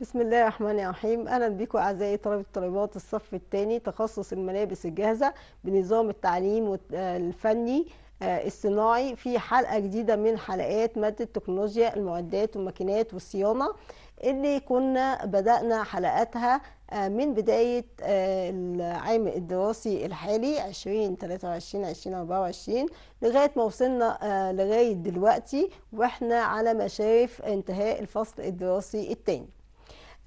بسم الله الرحمن الرحيم اهلا بكم اعزائي طلبه الطلبات الصف الثاني تخصص الملابس الجاهزه بنظام التعليم آه، الفني آه، الصناعي في حلقه جديده من حلقات ماده تكنولوجيا المعدات والماكينات والصيانه اللي كنا بدانا حلقاتها آه، من بدايه العام الدراسي الحالي 2023 2024 لغايه ما وصلنا لغايه دلوقتي واحنا على مشارف انتهاء الفصل الدراسي الثاني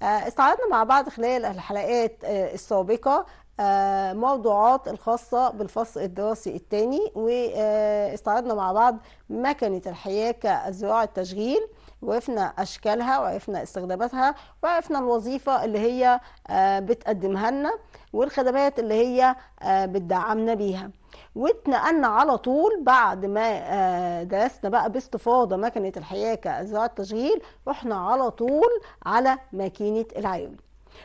آه، استعرضنا مع بعض خلال الحلقات آه، السابقة آه، موضوعات الخاصة بالفصل الدراسي الثاني واستعرضنا مع بعض مكنة الحياكة الزراعة التشغيل وعرفنا اشكالها وعرفنا استخداماتها وعرفنا الوظيفه اللي هي بتقدمها لنا والخدمات اللي هي آه، بتدعمنا بيها واتنقلنا على طول بعد ما آه، درسنا بقى باستفاضه مكنه الحياكه كزراعه التشغيل رحنا على طول على ماكينه العيون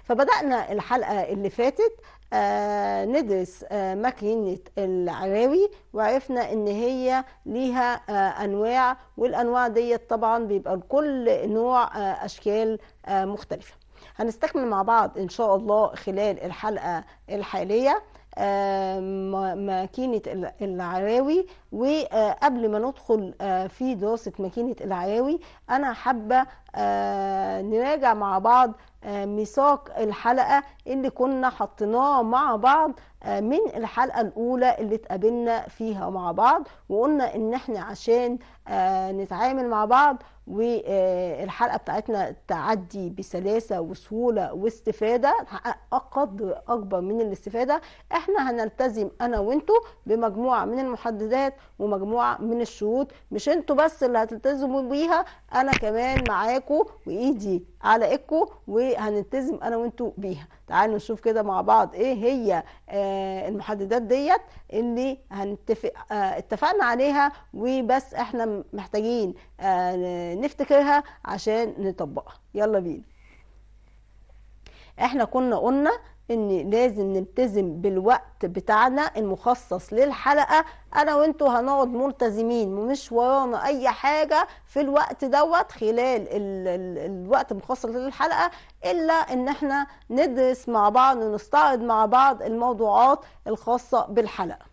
فبدانا الحلقه اللي فاتت آه ندرس آه ماكينة العراوي وعرفنا ان هي ليها آه انواع والانواع ديت طبعا بيبقى لكل نوع آه، اشكال مختلفه هنستكمل مع بعض ان شاء الله خلال الحلقه الحاليه ماكينة العراوي وقبل ما ندخل آه، في دراسة ماكينة العراوي أنا حابة آه، نراجع مع بعض آه، ميثاق الحلقة اللي كنا حطيناه مع بعض من الحلقة الأولى اللي اتقابلنا فيها مع بعض وقلنا إن إحنا عشان آه، نتعامل مع بعض والحلقه آه، بتاعتنا تعدي بسلاسه وسهوله واستفاده نحقق قدر اكبر من الاستفاده احنا هنلتزم انا وانتوا بمجموعه من المحددات ومجموعه من الشروط مش انتوا بس اللي هتلتزموا بيها انا كمان معاكوا وايدي على ايدكم وهنلتزم انا وانتوا بيها تعالوا نشوف كده مع بعض ايه هي آه، المحددات ديت اللي هنتفق اتفقنا عليها وبس احنا محتاجين آه، نفتكرها عشان نطبقها يلا بينا احنا كنا قلنا ان لازم نلتزم بالوقت بتاعنا المخصص للحلقه انا وانتوا هنقعد ملتزمين ومش ورانا اي حاجه في الوقت دوت خلال ال ال الوقت المخصص للحلقه الا ان احنا ندرس مع بعض ونستعرض مع بعض الموضوعات الخاصه بالحلقه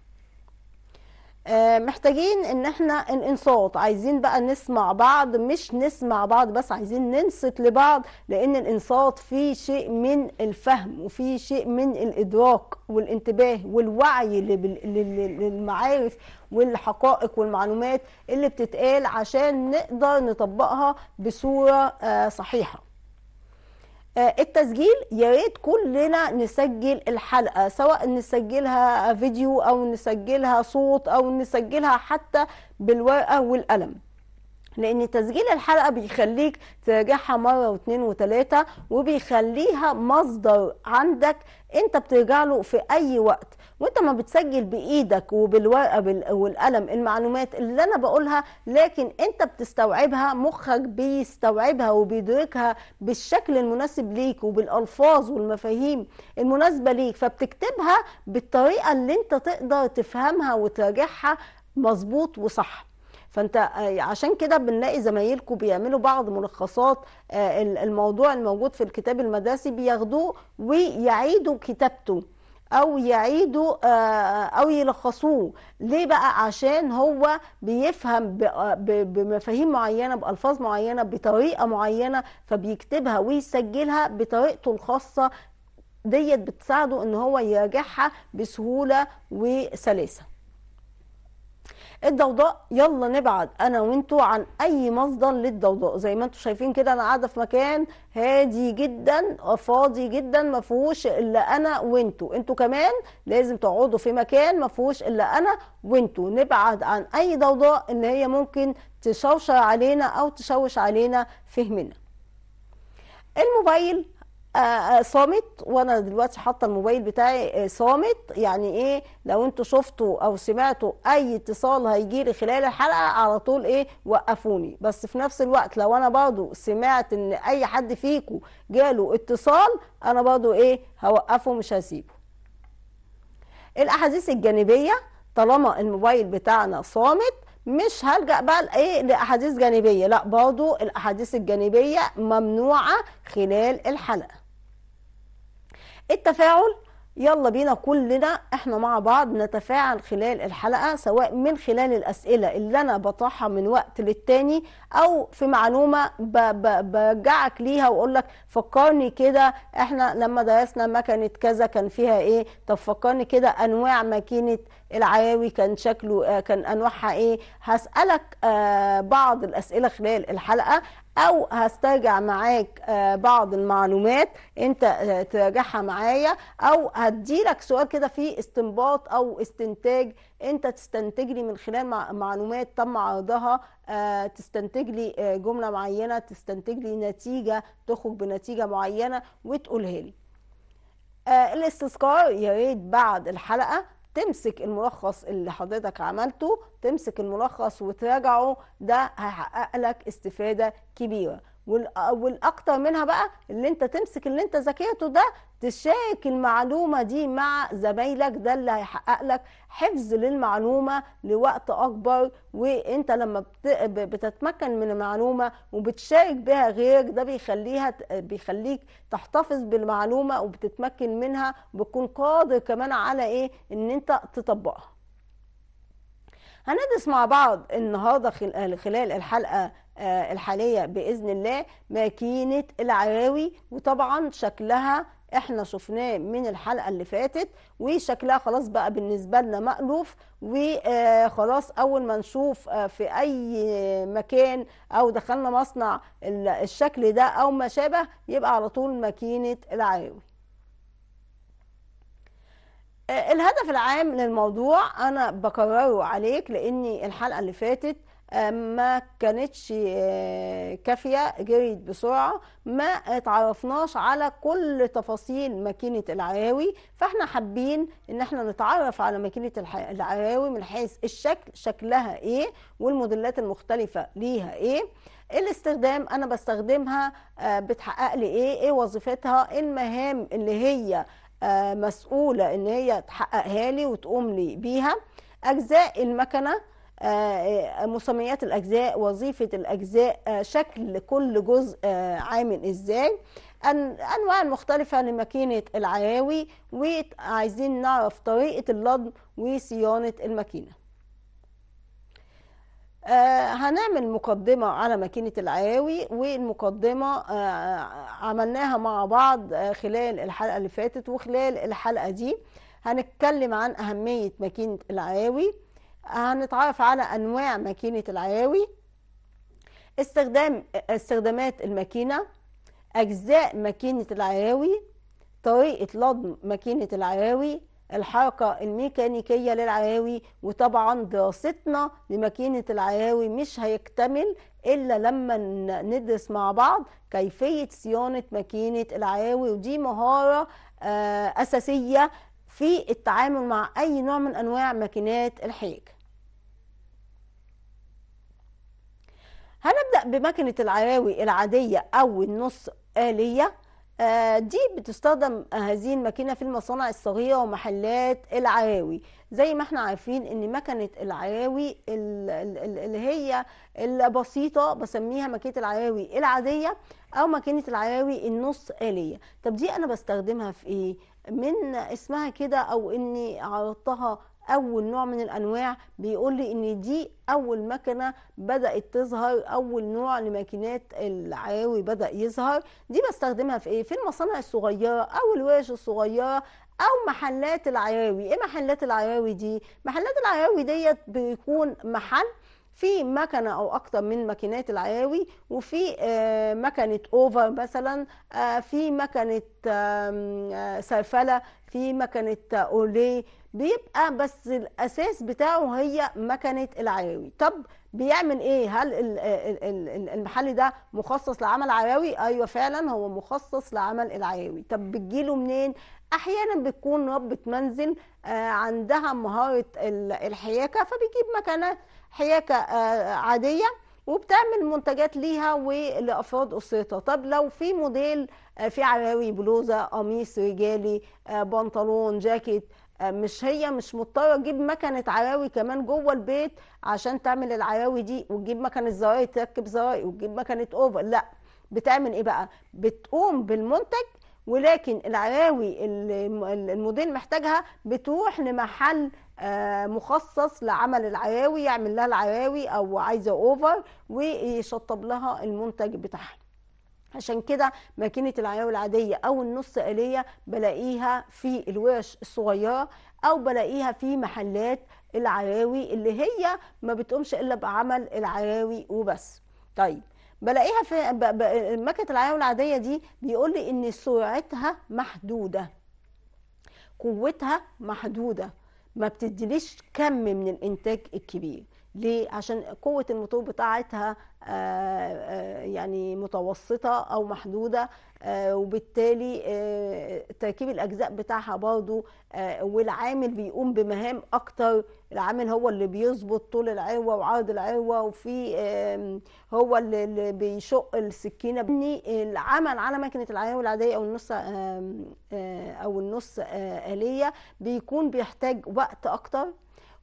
آه، محتاجين ان احنا الانصات عايزين بقى نسمع بعض مش نسمع بعض بس عايزين ننصت لبعض لان الانصات فيه شيء من الفهم وفي شيء من الادراك والانتباه والوعي للمعارف والحقائق والمعلومات اللي بتتقال عشان نقدر نطبقها بصورة آه، صحيحة آه، التسجيل يا ريت كلنا نسجل الحلقه سواء نسجلها فيديو او نسجلها صوت او نسجلها حتى بالورقه والقلم لان تسجيل الحلقه بيخليك تراجعها مره واثنين وثلاثه وبيخليها مصدر عندك انت بترجع له في اي وقت وانت ما بتسجل بايدك وبالورقه والقلم المعلومات اللي انا بقولها لكن انت بتستوعبها مخك بيستوعبها وبيدركها بالشكل المناسب ليك وبالالفاظ والمفاهيم المناسبه ليك فبتكتبها بالطريقه اللي انت تقدر تفهمها وتراجعها مظبوط وصح فانت آه، عشان كده بنلاقي زمايلكم بيعملوا بعض ملخصات آه، الموضوع الموجود في الكتاب المدرسي بياخدوه ويعيدوا كتابته او يعيدوا آه، او يلخصوه ليه بقى عشان هو بيفهم آه، بمفاهيم معينه بالفاظ معينه بطريقه معينه فبيكتبها ويسجلها بطريقته الخاصه ديت بتساعده ان هو يراجعها بسهوله وسلاسه الضوضاء يلا نبعد انا وانتو عن اي مصدر للضوضاء زي ما انتو شايفين كده انا قاعده في مكان هادي جدا فاضي جدا ما فيهوش الا انا وانتو انتو كمان لازم تقعدوا في مكان ما فيهوش الا انا وانتو نبعد عن اي ضوضاء ان هي ممكن تشوش علينا او تشوش علينا فهمنا الموبايل آه، آه، صامت وانا دلوقتي حاطه الموبايل بتاعي آه، صامت يعني ايه لو انتوا شفتوا او سمعتوا اي اتصال هيجي لي خلال الحلقه على طول ايه وقفوني بس في نفس الوقت لو انا برضو سمعت ان اي حد فيكم جاله اتصال انا برضو ايه هوقفه مش هسيبه الاحاديث الجانبيه طالما الموبايل بتاعنا صامت مش هلجا بقى ايه لاحاديث جانبيه لا برضو الاحاديث الجانبيه ممنوعه خلال الحلقه التفاعل يلا بينا كلنا احنا مع بعض نتفاعل خلال الحلقة سواء من خلال الأسئلة اللي أنا بطرحها من وقت للتاني أو في معلومة برجعك ليها وأقول لك فكرني كده احنا لما درسنا مكنة كذا كان فيها ايه طب فكرني كده أنواع ماكينة العياوي كان شكله آه، كان أنواعها ايه هسألك آه، بعض الأسئلة خلال الحلقة او هسترجع معاك آه، بعض المعلومات انت آه، تراجعها معايا او هديلك سؤال كده في استنباط او استنتاج انت تستنتج لي من خلال معلومات تم عرضها آه، تستنتج لي جمله معينه تستنتج لي نتيجه تخرج بنتيجه معينه وتقولها لي الاستذكار يا ريت بعد الحلقه تمسك الملخص اللي حضرتك عملته تمسك الملخص وتراجعه ده هيحقق لك استفادة كبيرة والاكتر منها بقى اللي انت تمسك اللي انت ذاكرته ده تشارك المعلومه دي مع زمايلك ده اللي هيحقق لك حفظ للمعلومه لوقت اكبر وانت لما بتتمكن من المعلومه وبتشارك بها غيرك ده بيخليها بيخليك تحتفظ بالمعلومه وبتتمكن منها وبتكون قادر كمان على ايه ان انت تطبقها هندرس مع بعض النهارده آه، خلال الحلقه آه، الحاليه باذن الله ماكينه العراوي وطبعا شكلها احنا شفناه من الحلقه اللي فاتت وشكلها خلاص بقى بالنسبه لنا مألوف وخلاص آه، اول ما نشوف في اي مكان او دخلنا مصنع الشكل ده او ما شابه يبقى على طول ماكينه العراوي آه، الهدف العام للموضوع انا بكرره عليك لاني الحلقه اللي فاتت آه، ما كانتش آه، كافية جريت بسرعة ما اتعرفناش على كل تفاصيل ماكينة العراوي فاحنا حابين ان احنا نتعرف على ماكينة العراوي من حيث الشكل شكلها ايه والموديلات المختلفة ليها ايه الاستخدام انا بستخدمها بتحقق لي ايه ايه وظيفتها إيه المهام اللي هي آه، مسؤولة ان هي تحققها لي وتقوم لي بيها اجزاء المكنة آه، مسميات الاجزاء وظيفة الاجزاء آه، شكل كل جزء عامل ازاي انواع مختلفة لماكينة العياوي وعايزين نعرف طريقة اللضم وصيانة الماكينة آه هنعمل مقدمة على ماكينة العياوي والمقدمة آه عملناها مع بعض آه، خلال الحلقة اللي فاتت وخلال الحلقة دي هنتكلم عن أهمية ماكينة العياوي هنتعرف على أنواع ماكينة العياوي استخدام استخدامات الماكينة أجزاء ماكينة العياوي طريقة لضم ماكينة العياوي الحركة الميكانيكية للعياوي وطبعا دراستنا لماكينة العياوي مش هيكتمل إلا لما ندرس مع بعض كيفية صيانة ماكينة العياوي ودي مهارة آه، أساسية في التعامل مع أي نوع من أنواع ماكينات الحيك هنبدأ بماكينة العياوي العادية أو النص آلية آه، دي بتستخدم آه، هذه الماكينة في المصانع الصغيرة ومحلات العياوي زي ما احنا عارفين ان مكنة العياوي اللي هي البسيطة بسميها ماكينة العياوي العادية او ماكينة العياوي النص آلية طب دي انا بستخدمها في ايه من اسمها كده او اني عرضتها اول نوع من الانواع بيقول لي ان دي اول مكنه بدات تظهر اول نوع لماكينات العاوي بدا يظهر دي بستخدمها في ايه في المصانع الصغيره او الورش الصغيره او محلات العراوي ايه محلات العراوي دي محلات العراوي ديت بيكون محل في مكنه او اكتر من ماكينات العياوي وفي آه، مكنه اوفر مثلا آه، في مكنه آه، سرفله في مكنه اوليه بيبقى بس الاساس بتاعه هي مكنه العياوي طب بيعمل ايه هل المحل ده مخصص لعمل عياوي ايوه فعلا هو مخصص لعمل العياوي طب بتجيله منين احيانا بتكون ربة منزل آه، عندها مهاره الحياكه فبيجيب مكنه حياكه آه، عاديه وبتعمل منتجات ليها ولافراد اسرتها طب لو في موديل آه، في عراوي بلوزه قميص رجالي آه، بنطلون جاكيت آه، مش هي مش مضطره تجيب مكنه عراوي كمان جوه البيت عشان تعمل العراوي دي وتجيب مكنه زراير تركب زراير وتجيب مكنه اوفر لا بتعمل ايه بقى بتقوم بالمنتج ولكن العراوي الموديل محتاجها بتروح لمحل آه، مخصص لعمل العياوي يعمل لها العياوي او عايزه اوفر ويشطب لها المنتج بتاعها عشان كده ماكينه العياوي العاديه او النص آليه بلاقيها في الورش الصغيره او بلاقيها في محلات العياوي اللي هي ما بتقومش الا بعمل العياوي وبس طيب بلاقيها في ماكينه العياوي العاديه دي بيقول لي ان سرعتها محدوده قوتها محدوده ما بتديليش كم من الانتاج الكبير ليه عشان قوه الموتور بتاعتها آه، آه، يعني متوسطه او محدوده آه، وبالتالي تركيب الاجزاء بتاعها برضو والعامل بيقوم بمهام اكتر العامل هو اللي بيظبط طول العروه وعرض العروه وفي هو اللي بيشق السكينه العمل على مكنة العروه العاديه او النص او النص اليه بيكون بيحتاج وقت اكتر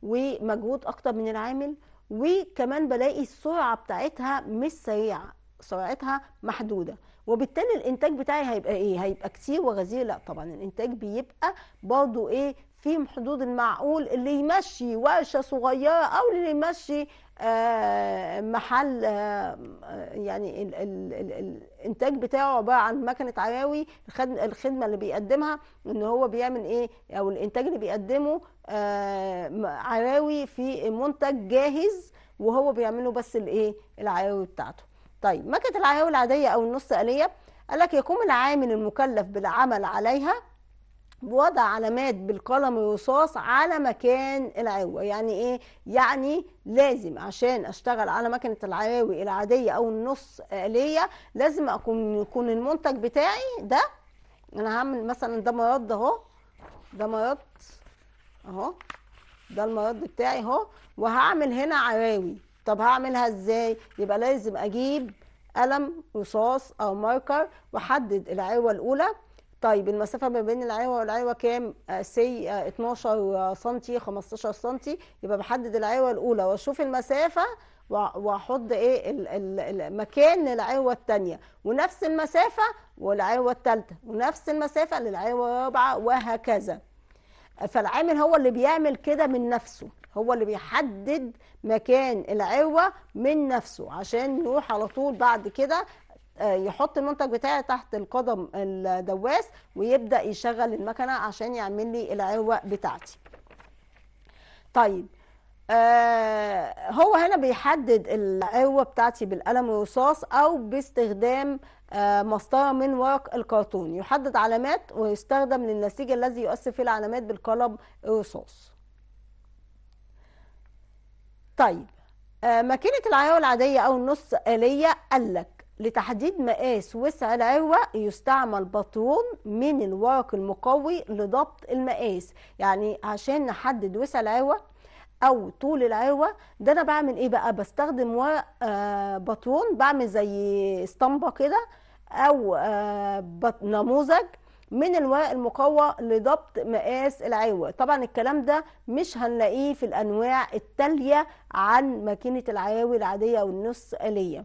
ومجهود اكتر من العامل وكمان بلاقي السرعه بتاعتها مش سريعه سرعتها محدوده وبالتالي الانتاج بتاعي هيبقى ايه هيبقى كتير وغزير لا طبعا الانتاج بيبقى برضو ايه فيهم حدود المعقول اللي يمشي ورشه صغيره او اللي يمشي آه، محل آه، يعني الانتاج بتاعه عباره عن مكنه عراوي الخدمه اللي بيقدمها ان هو بيعمل ايه او الانتاج اللي بيقدمه آه، عراوي في منتج جاهز وهو بيعمله بس الايه العراوي بتاعته طيب مكنه العراوي العاديه او النص آليه قال لك يقوم العامل المكلف بالعمل عليها وضع علامات بالقلم الرصاص على مكان العوة يعني ايه يعني لازم عشان اشتغل على مكنة العراوي العادية او النص آلية لازم اكون يكون المنتج بتاعي ده انا هعمل مثلا ده مرد اهو ده مرد اهو ده المرد بتاعي اهو وهعمل هنا عراوي طب هعملها ازاي يبقى لازم اجيب قلم رصاص او ماركر واحدد العروه الاولى طيب المسافة ما بين العيوة والعيوة كام؟ آه، سي 12 آه، آه، سنتي 15 سنتي يبقى بحدد العيوة الأولى وأشوف المسافة واحط ايه المكان العيوة الثانيه ونفس المسافه والعيوة الثالثه ونفس المسافه للعيوة الرابعه وهكذا فالعامل هو اللي بيعمل كده من نفسه هو اللي بيحدد مكان العيوة من نفسه عشان نروح على طول بعد كده يحط المنتج بتاعي تحت القدم الدواس ويبدا يشغل المكنه عشان يعمل لي العوه بتاعتي طيب آه هو هنا بيحدد القوه بتاعتي بالقلم الرصاص او باستخدام آه مسطره من ورق الكرتون يحدد علامات ويستخدم للنسيج الذي يؤثر فيه العلامات بالقلم الرصاص طيب آه ماكينه العيار العاديه او النص اليه قال لك لتحديد مقاس وسع العروة يستعمل بطون من الورق المقوي لضبط المقاس يعني عشان نحدد وسع العروة او طول العروة ده انا بعمل ايه بقى بستخدم ورق آه بطون بعمل زي اسطمبة كده او آه، نموذج من الورق المقوى لضبط مقاس العروة طبعا الكلام ده مش هنلاقيه في الانواع التالية عن ماكينة العراوي العادية والنص آلية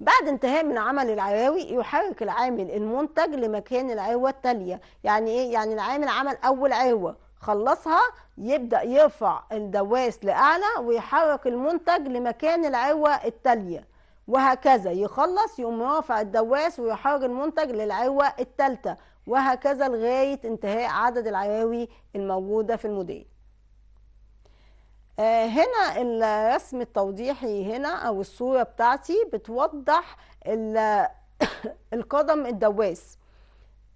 بعد انتهاء من عمل العواوي يحرك العامل المنتج لمكان العوة التالية يعني ايه يعني العامل عمل اول عوة خلصها يبدأ يرفع الدواس لأعلى ويحرك المنتج لمكان العوة التالية وهكذا يخلص يقوم رافع الدواس ويحرك المنتج للعوة التالتة وهكذا لغاية انتهاء عدد العراوي الموجودة في الموديل آه، هنا الرسم التوضيحي هنا او الصوره بتاعتي بتوضح القدم الدواس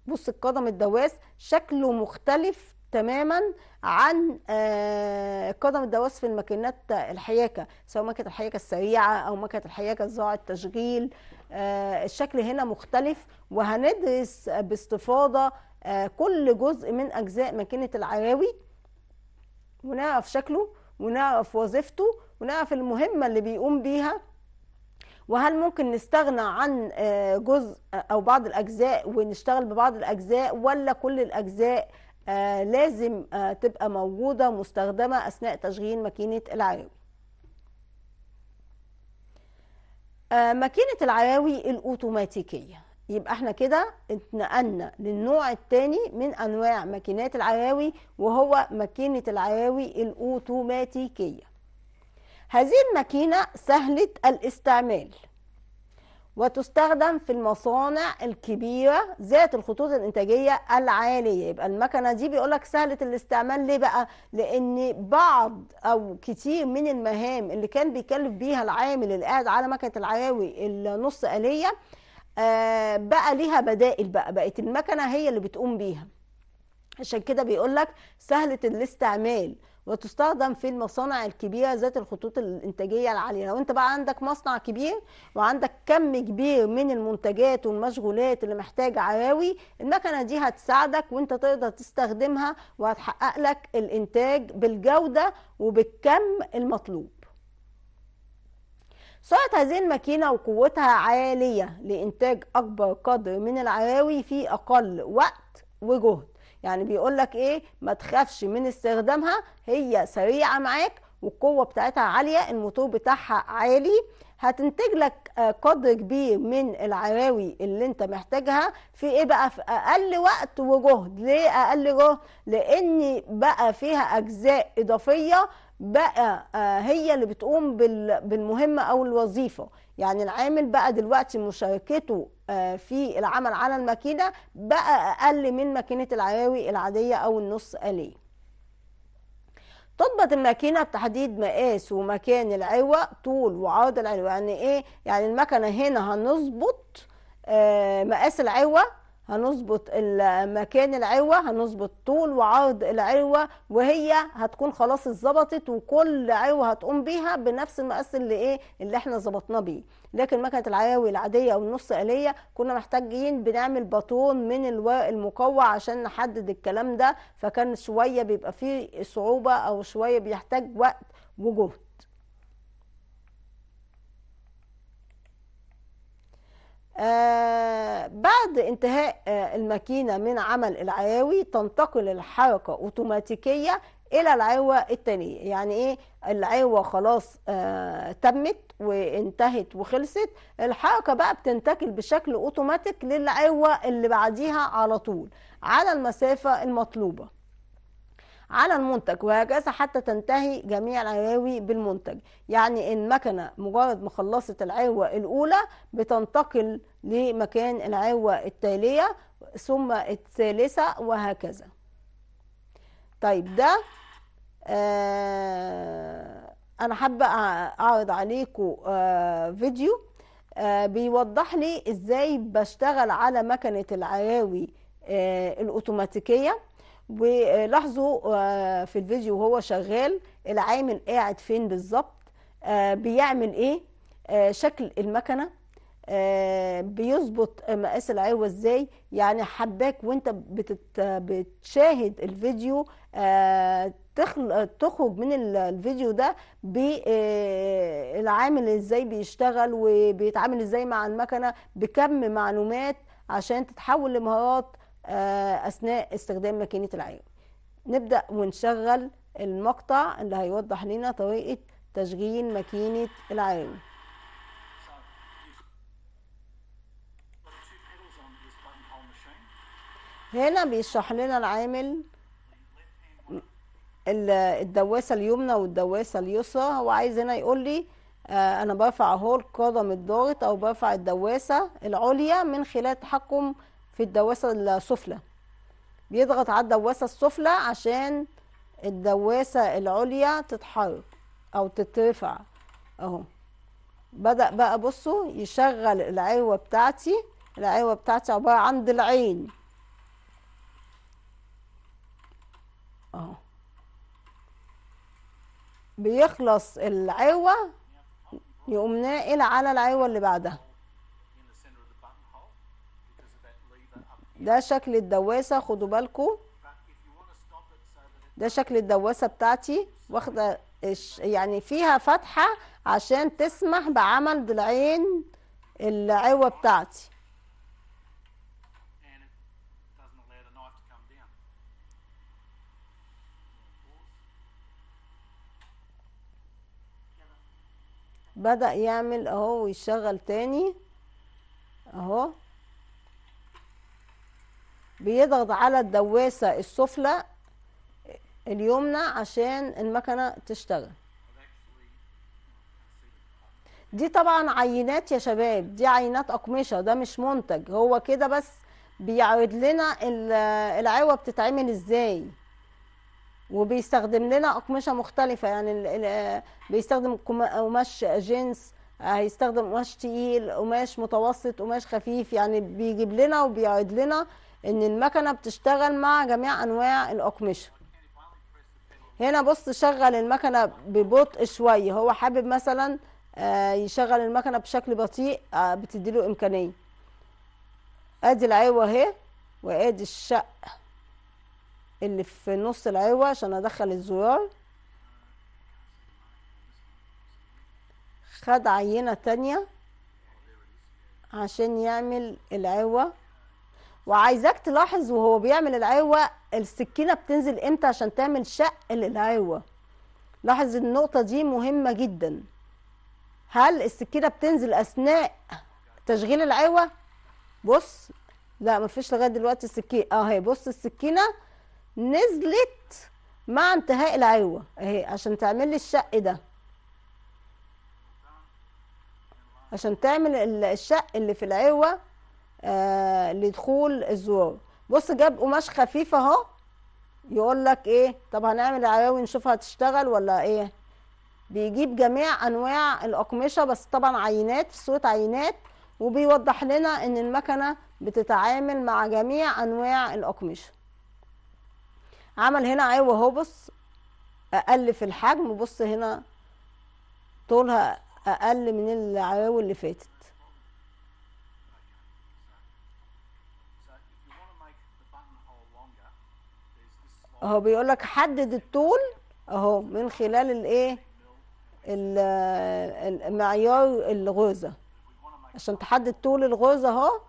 بص القدم الدواس شكله مختلف تماما عن آه، قدم الدواس في الماكينات الحياكه سواء ماكينه الحياكه السريعه او ماكينه الحياكه زراعه التشغيل آه، الشكل هنا مختلف وهندرس باستفاضه كل جزء من اجزاء ماكينه العراوي ونعرف شكله ونعرف وظيفته ونعرف المهمة اللي بيقوم بيها وهل ممكن نستغنى عن آه، جزء أو بعض الأجزاء ونشتغل ببعض الأجزاء ولا كل الأجزاء آه، لازم آه، تبقى موجودة مستخدمة أثناء تشغيل ماكينة العراوي ماكينة العراوي الأوتوماتيكية يبقى احنا كده اتنقلنا للنوع الثاني من انواع ماكينات العياوي وهو ماكينه العياوي الاوتوماتيكيه هذه الماكينه سهله الاستعمال وتستخدم في المصانع الكبيرة ذات الخطوط الإنتاجية العالية يبقى المكنة دي بيقول لك سهلة الاستعمال ليه بقى؟ لأن بعض أو كتير من المهام اللي كان بيكلف بيها العامل اللي قاعد على مكنة العياوي النص آلية آه، بقى ليها بدائل بقى بقت المكنه هي اللي بتقوم بيها عشان كده بيقول لك سهله الاستعمال وتستخدم في المصانع الكبيره ذات الخطوط الانتاجيه العاليه لو انت بقى عندك مصنع كبير وعندك كم كبير من المنتجات والمشغولات اللي محتاجه عراوي المكنه دي هتساعدك وانت تقدر تستخدمها وهتحقق لك الانتاج بالجوده وبالكم المطلوب سرعة هذه الماكينة وقوتها عالية لإنتاج أكبر قدر من العراوي في أقل وقت وجهد يعني بيقول لك إيه ما تخافش من استخدامها هي سريعة معاك والقوة بتاعتها عالية الموتور بتاعها عالي هتنتج لك آه، قدر كبير من العراوي اللي انت محتاجها في ايه بقى في اقل وقت وجهد ليه اقل جهد لان بقى فيها اجزاء اضافيه بقى آه، هي اللي بتقوم بالمهمة أو الوظيفة يعني العامل بقى دلوقتي مشاركته آه، في العمل على الماكينة بقى أقل من ماكينة العراوي العادية أو النص آلية تضبط الماكينة بتحديد مقاس ومكان العوى طول وعرض العوة يعني إيه؟ يعني المكنة هنا هنظبط آه، مقاس العوى هنظبط مكان العوة هنظبط طول وعرض العوة وهي هتكون خلاص اتظبطت وكل عوة هتقوم بيها بنفس المقاس اللي ايه اللي احنا ظبطناه بيه لكن مكنة العياوي العادية او النص آلية كنا محتاجين بنعمل باطون من الورق المقوى عشان نحدد الكلام ده فكان شوية بيبقى فيه صعوبة او شوية بيحتاج وقت وجهد آه، بعد انتهاء آه، الماكينة من عمل العياوي تنتقل الحركة أوتوماتيكية إلى العوة التانية يعني إيه العوة خلاص آه، تمت وانتهت وخلصت الحركة بقى بتنتقل بشكل أوتوماتيك للعوة اللي بعديها على طول على المسافة المطلوبة على المنتج وهكذا حتى تنتهي جميع العواوي بالمنتج يعني المكنة مجرد ما خلصت العوة الأولى بتنتقل لمكان العوة التالية ثم الثالثة وهكذا طيب ده آه أنا حابة أعرض عليكم آه فيديو آه بيوضح لي إزاي بشتغل على مكنة العراوي آه، الأوتوماتيكية ولاحظوا آه، في الفيديو وهو شغال العامل قاعد فين بالظبط آه، بيعمل ايه آه، شكل المكنه بيظبط مقاس العيوه ازاي يعني حباك وانت بتشاهد الفيديو تخرج من الفيديو ده بالعامل ازاي بيشتغل وبيتعامل ازاي مع المكنه بكم معلومات عشان تتحول لمهارات آه، اثناء استخدام ماكينه العين نبدا ونشغل المقطع اللي هيوضح لنا طريقه تشغيل ماكينه العين هنا بيشرح لنا العامل الدواسه اليمنى والدواسه اليسرى هو عايز هنا يقول لي آه، انا برفع اهو القدم الضاغط او برفع الدواسه العليا من خلال تحكم في الدواسة السفلى بيضغط على الدواسة السفلى عشان الدواسة العليا تتحرك أو تترفع أهو بدأ بقى بصوا يشغل العروة بتاعتي العروة بتاعتي عبارة عن ضلعين اهو بيخلص العروة يقوم ناقل على العروة اللي بعدها ده شكل الدواسة خدوا بالكو ده شكل الدواسة بتاعتي واخدة يعني فيها فتحة عشان تسمح بعمل ضلعين العوة بتاعتي بدأ يعمل اهو ويشغل تاني اهو بيضغط على الدواسة السفلى اليمنى عشان المكنة تشتغل دي طبعا عينات يا شباب دي عينات أقمشة ده مش منتج هو كده بس بيعرض لنا العوة بتتعمل ازاي وبيستخدم لنا أقمشة مختلفة يعني بيستخدم قماش جنس هيستخدم قماش تقيل قماش متوسط قماش خفيف يعني بيجيب لنا وبيعرض لنا ان المكنه بتشتغل مع جميع انواع الاقمشه هنا بص شغل المكنه ببطء شويه هو حابب مثلا آه، يشغل المكنه بشكل بطيء آه، بتديله امكانيه ادي العوه اهي وادي الشق اللي في نص العوه عشان ادخل الزرار خد عينه تانية عشان يعمل العوه وعايزاك تلاحظ وهو بيعمل العيوة السكينة بتنزل امتى عشان تعمل شق للعيوة لاحظ النقطة دي مهمة جدا هل السكينة بتنزل اثناء تشغيل العيوة بص لا مفيش لغاية دلوقتي السكينة آه، اهي بص السكينة نزلت مع انتهاء العيوة اهي عشان تعمل لي الشق ده عشان تعمل الشق اللي في العيوه آه، لدخول الزوار بص جاب قماش خفيف اهو يقول لك ايه طب هنعمل عياوي نشوفها هتشتغل ولا ايه بيجيب جميع انواع الاقمشه بس طبعا عينات صوره عينات وبيوضح لنا ان المكنه بتتعامل مع جميع انواع الاقمشه عمل هنا عيوه بص اقل في الحجم بص هنا طولها اقل من العياوي اللي فاتت اهو بيقول لك حدد الطول اهو من خلال الايه المعيار الغوزه عشان تحدد طول الغوزه اهو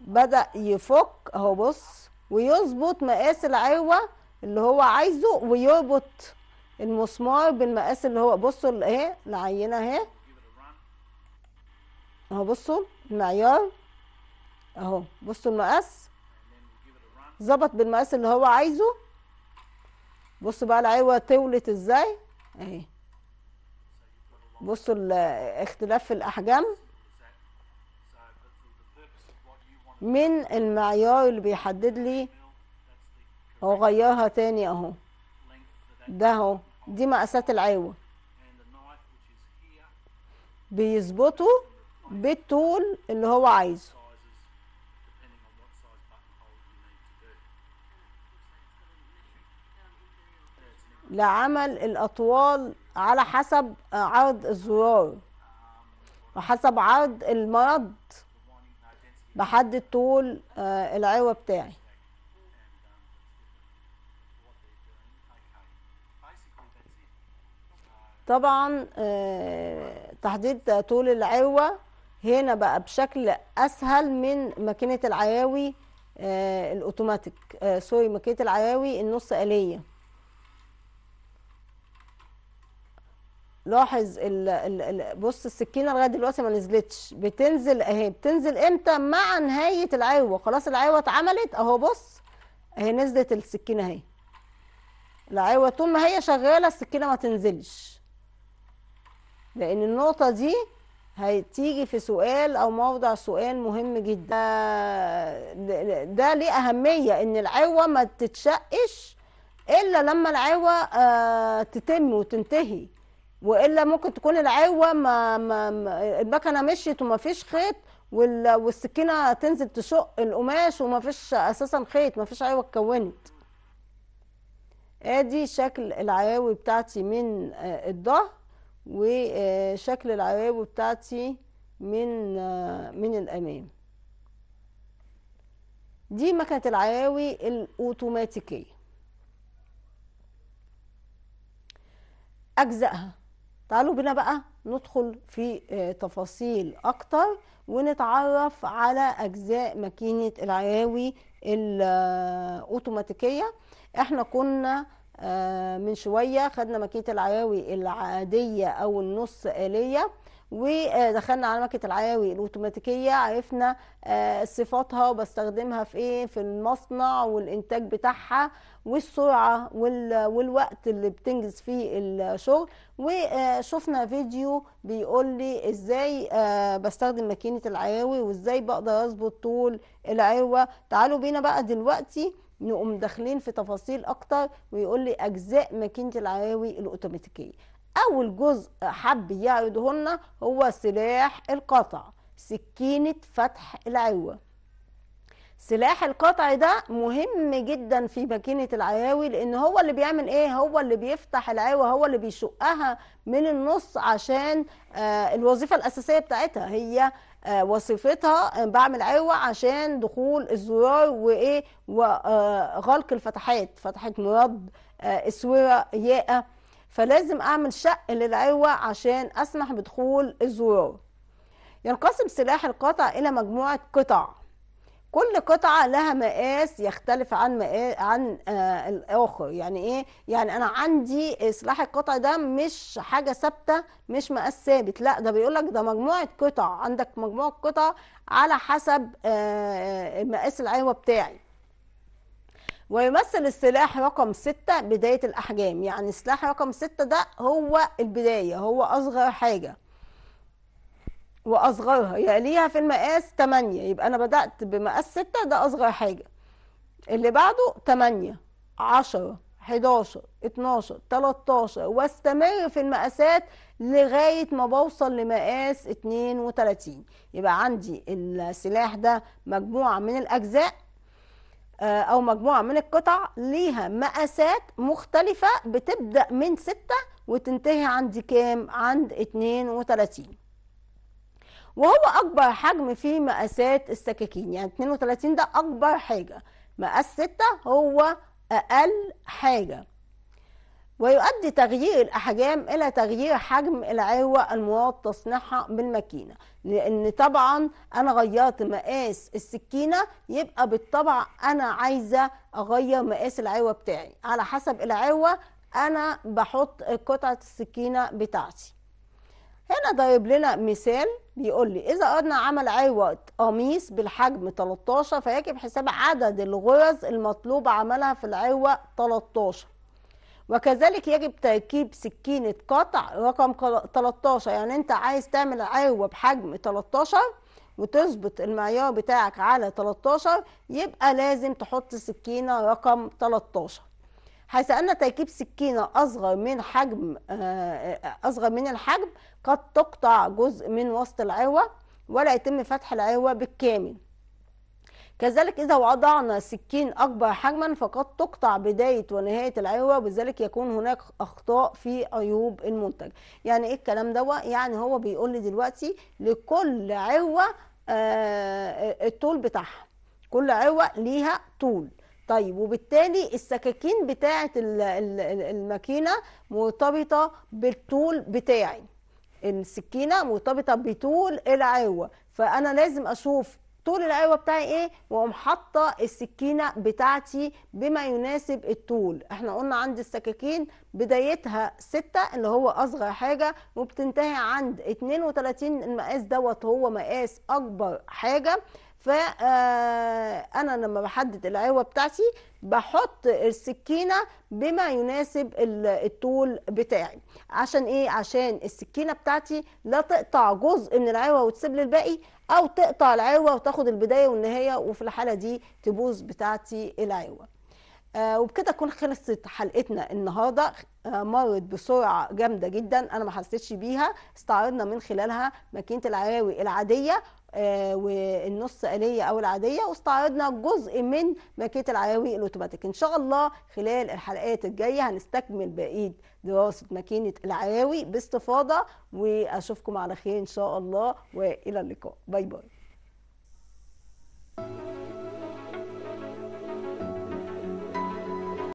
بدا يفك اهو بص ويظبط مقاس العروه اللي هو عايزه ويربط المسمار بالمقاس اللي هو بصوا اهي العينه اهي اهو بصوا المعيار اهو بصوا المقاس ظبط بالمقاس اللي هو عايزه بصوا بقى العيوه طولت ازاي اهي بصوا الاختلاف في الاحجام من المعيار اللي بيحدد لي هو غيرها تاني اهو ده اهو دي مقاسات العيوه بيظبطوا بالطول اللي هو عايزه لعمل الأطوال على حسب عرض الزرار وحسب عرض المرض بحدد طول آه، العروه بتاعي طبعا آه، تحديد طول العروه هنا بقى بشكل أسهل من ماكينة العراوي آه، الأوتوماتيك سوري ماكينة العراوي النص آلية لاحظ ال ال ال بص السكينه لغايه دلوقتي ما نزلتش بتنزل اهي بتنزل امتى مع نهايه العيوه خلاص العيوه اتعملت اهو بص اهي نزلت السكينه اهي العيوه طول ما هي شغاله السكينه ما تنزلش لان النقطه دي هتيجي في سؤال او موضع سؤال مهم جدا ده ليه اهميه ان العيوه ما تتشقش الا لما العيوه آه، تتم وتنتهي والا ممكن تكون العوه ما, ما المكنه مشيت وما فيش خيط والسكينه تنزل تشق القماش وما فيش اساسا خيط ما فيش عوه اتكونت ادي شكل العواوي بتاعتي من آه، الظهر وشكل آه، العواوي بتاعتي من آه، من الامام دي مكنه العواوي الاوتوماتيكيه اجزائها تعالوا بنا بقى ندخل في آه، تفاصيل اكتر ونتعرف على اجزاء ماكينه العراوي الاوتوماتيكيه احنا كنا آه، من شويه خدنا ماكينه العراوي العاديه او النص اليه ودخلنا على مكنه العياوي الاوتوماتيكيه عرفنا آه، صفاتها وبستخدمها في ايه في المصنع والانتاج بتاعها والسرعه والوقت اللي بتنجز فيه الشغل وشفنا فيديو بيقول لي ازاي آه، بستخدم ماكينه العياوي وازاي بقدر اظبط طول العوه تعالوا بينا بقى دلوقتي نقوم داخلين في تفاصيل اكتر ويقول لي اجزاء ماكينه العياوي الاوتوماتيكيه أول جزء حب يعرضهن هو سلاح القطع سكينة فتح العوة سلاح القطع ده مهم جدا في ماكينة العياوي لأن هو اللي بيعمل إيه هو اللي بيفتح العوة هو اللي بيشقها من النص عشان آه، الوظيفة الأساسية بتاعتها هي آه، وصفتها آه، بعمل عوة عشان دخول الزرار وإيه وغلق الفتحات فتحة مراد اسورة ياقة فلازم اعمل شق للعوة عشان اسمح بدخول الزرار ينقسم سلاح القطع الى مجموعة قطع كل قطعة لها مقاس يختلف عن مقاس عن آه الآخر يعني إيه؟ يعني أنا عندي سلاح القطع ده مش حاجة ثابتة مش مقاس ثابت لا ده بيقولك ده مجموعة قطع عندك مجموعة قطع على حسب آه, آه، مقاس العيوة بتاعي ويمثل السلاح رقم ستة بداية الأحجام يعني السلاح رقم ستة ده هو البداية هو أصغر حاجة وأصغرها يليها في المقاس تمانية يبقى أنا بدأت بمقاس 6 ده أصغر حاجة اللي بعده تمانية عشرة 11 12 13 واستمر في المقاسات لغاية ما بوصل لمقاس 32 يبقى عندي السلاح ده مجموعة من الأجزاء آه، او مجموعه من القطع ليها مقاسات مختلفه بتبدا من 6 وتنتهي عند كام عند 32 وهو اكبر حجم في مقاسات السكاكين يعني 32 ده اكبر حاجه مقاس 6 هو اقل حاجه ويؤدي تغيير الأحجام إلى تغيير حجم العروة المواد تصنيعها بالماكينة لأن طبعا أنا غيرت مقاس السكينة يبقى بالطبع أنا عايزة أغير مقاس العروة بتاعي على حسب العروة أنا بحط قطعة السكينة بتاعتي هنا ضرب لنا مثال بيقول لي إذا أردنا عمل عروة قميص بالحجم 13 فيجب حساب عدد الغرز المطلوب عملها في العروة 13 وكذلك يجب تركيب سكينة قطع رقم 13 يعني انت عايز تعمل عروة بحجم 13 وتظبط المعيار بتاعك على 13 يبقى لازم تحط سكينة رقم 13 حيث أن تركيب سكينة أصغر من حجم آه، أصغر من الحجم قد تقطع جزء من وسط العروة ولا يتم فتح العروة بالكامل كذلك إذا وضعنا سكين أكبر حجما فقد تقطع بداية ونهاية العوة وبذلك يكون هناك أخطاء في عيوب المنتج يعني إيه الكلام ده يعني هو بيقول لي دلوقتي لكل عيوة آه الطول بتاعها كل عيوة ليها طول طيب وبالتالي السكاكين بتاعة الماكينة مرتبطة بالطول بتاعي السكينة مرتبطة بطول العيوة فأنا لازم أشوف طول القهوه بتاعي ايه واقوم حاطه السكينه بتاعتي بما يناسب الطول احنا قلنا عند السكاكين بدايتها ستة اللي هو اصغر حاجه وبتنتهي عند 32 المقاس دوت هو مقاس اكبر حاجه ف آه، انا لما بحدد العوه بتاعتي بحط السكينه بما يناسب الطول بتاعي عشان ايه عشان السكينه بتاعتي لا تقطع جزء من العيوه وتسيب لي الباقي او تقطع العيوه وتاخد البدايه والنهايه وفي الحاله دي تبوظ بتاعتي العيوه آه وبكده تكون خلصت حلقتنا النهارده آه مرت بسرعه جامده جدا انا ما حسيتش بيها استعرضنا من خلالها ماكينه العراوي العاديه آه، والنص آلية أو العادية واستعرضنا جزء من ماكينة العراوي الأوتوماتيك إن شاء الله خلال الحلقات الجاية هنستكمل بقية دراسة ماكينة العراوي باستفاضة وأشوفكم على خير إن شاء الله وإلى اللقاء باي باي